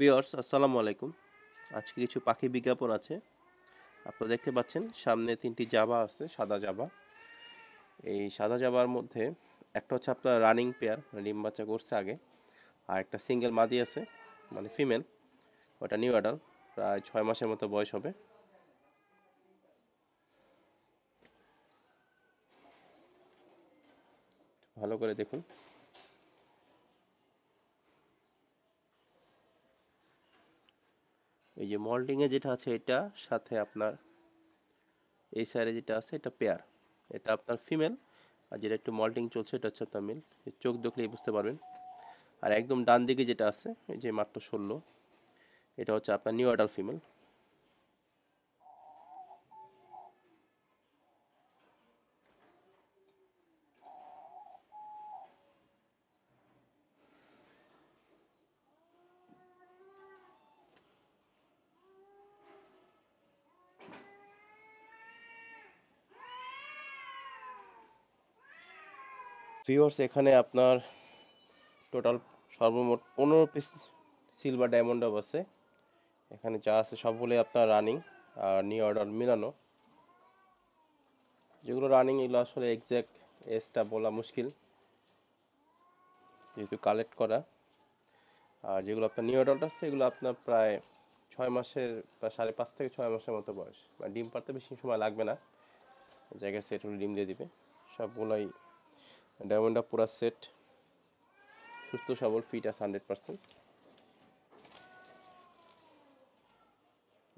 viewers আসসালামু আলাইকুম আজকে কিছু পাখি বিজ্ঞাপন আছে আপনারা দেখতে পাচ্ছেন সামনে তিনটি জাবা আছে সাদা জাবা এই সাদা জাবার মধ্যে একটা হচ্ছে আপনার রানিং পেয়ার মানে ডিম বাচ্চা করছে আগে আর একটা সিঙ্গেল মাদি আছে মানে ফিমেল ওটা নিউ অ্যাডাল প্রায় ছয় মাসের মতো বয়স হবে ভালো করে দেখুন এই যে মল্ডিংয়ে যেটা আছে এটা সাথে আপনার এই সাইডে যেটা আছে এটা পেয়ার এটা আপনার ফিমেল আর যেটা একটু মল্টিং চলছে এটা হচ্ছে আপনার মেল চোখ দেখলেই বুঝতে পারবেন আর একদম ডান দিকে যেটা আছে এই যে মাত্র ষোলো এটা হচ্ছে আপনার নিউ অ্যাডাল্ট ফিমেল ভিউয়ার্স এখানে আপনার টোটাল সর্বমোট পনেরো পিস সিলভার ডায়মন্ড আছে এখানে যা আছে সবগুলোই আপনার রানিং আর নিউ অর্ডার মিলানো যেগুলো রানিং এগুলো আসলে এক্স্যাক্ট এসটা বলা মুশকিল যেহেতু কালেক্ট করা আর যেগুলো আপনার নিউ অর্ডার আছে এগুলো আপনার প্রায় ছয় মাসের বা সাড়ে পাঁচ থেকে ছয় মাসের মতো বয়স মানে ডিম পাড়তে বেশি সময় লাগবে না জায়গায় সেটগুলো ডিম দিয়ে দিবে সবগুলোই ডায়মন্ডটা পুরা সেট সুস্থ সবল ফিট আছে হান্ড্রেড পারসেন্ট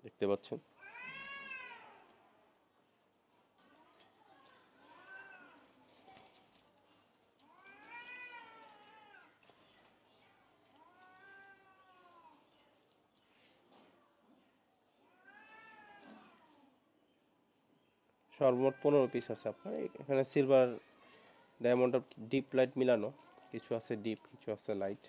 দেখতে পাচ্ছেন সর্বমোট পনেরো পিস আছে আপনার এখানে সিলভার ডায়মন্ড ডিপ লাইট মিলানো কিছু আছে ডিপ কিছু আছে লাইট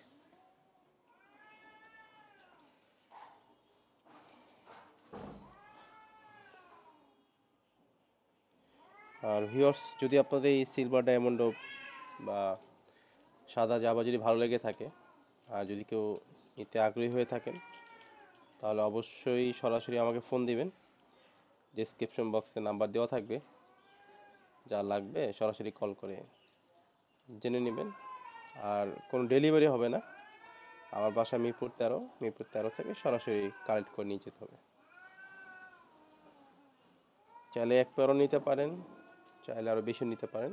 আর ভিউয়ার্স যদি আপনাদের এই সিলভার ডায়মন্ড বা সাদা জাবা যদি ভালো লেগে থাকে আর যদি কেউ নিতে আগ্রহী হয়ে থাকেন তাহলে অবশ্যই সরাসরি আমাকে ফোন দিবেন ডিসক্রিপশন বক্সে নাম্বার দেওয়া থাকবে যা লাগবে সরাসরি কল করে জেনে নেবেন আর কোনো ডেলিভারি হবে না আমার বাসা মিরপুর তেরো মিরপুর তেরো থেকে সরাসরি কালেক্ট করে নিয়ে যেতে হবে চাইলে এক পেয়ারও নিতে পারেন চাইলে আরও বেশি নিতে পারেন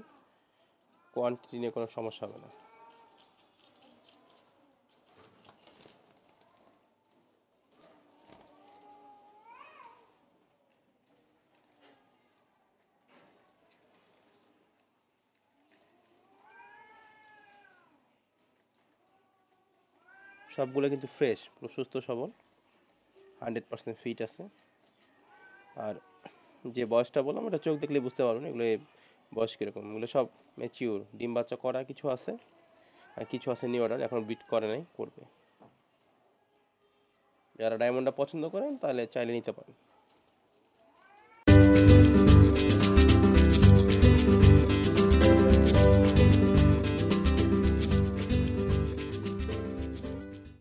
কোয়ান্টিটি নিয়ে কোনো সমস্যা হবে না সবগুলো কিন্তু ফ্রেশ পুরো সুস্থ সবল হান্ড্রেড পার্সেন্ট ফিট আছে আর যে বয়সটা বললাম ওটা চোখ দেখলে বুঝতে পারবেন এগুলো বয়স কীরকম এগুলো সব ম্যাচিওর ডিম বাচ্চা করা কিছু আছে আর কিছু আছে নিউ অর্ডার এখন বিট করে নাই করবে যারা ডায়মন্ডটা পছন্দ করেন তাহলে চাইলে নিতে পারেন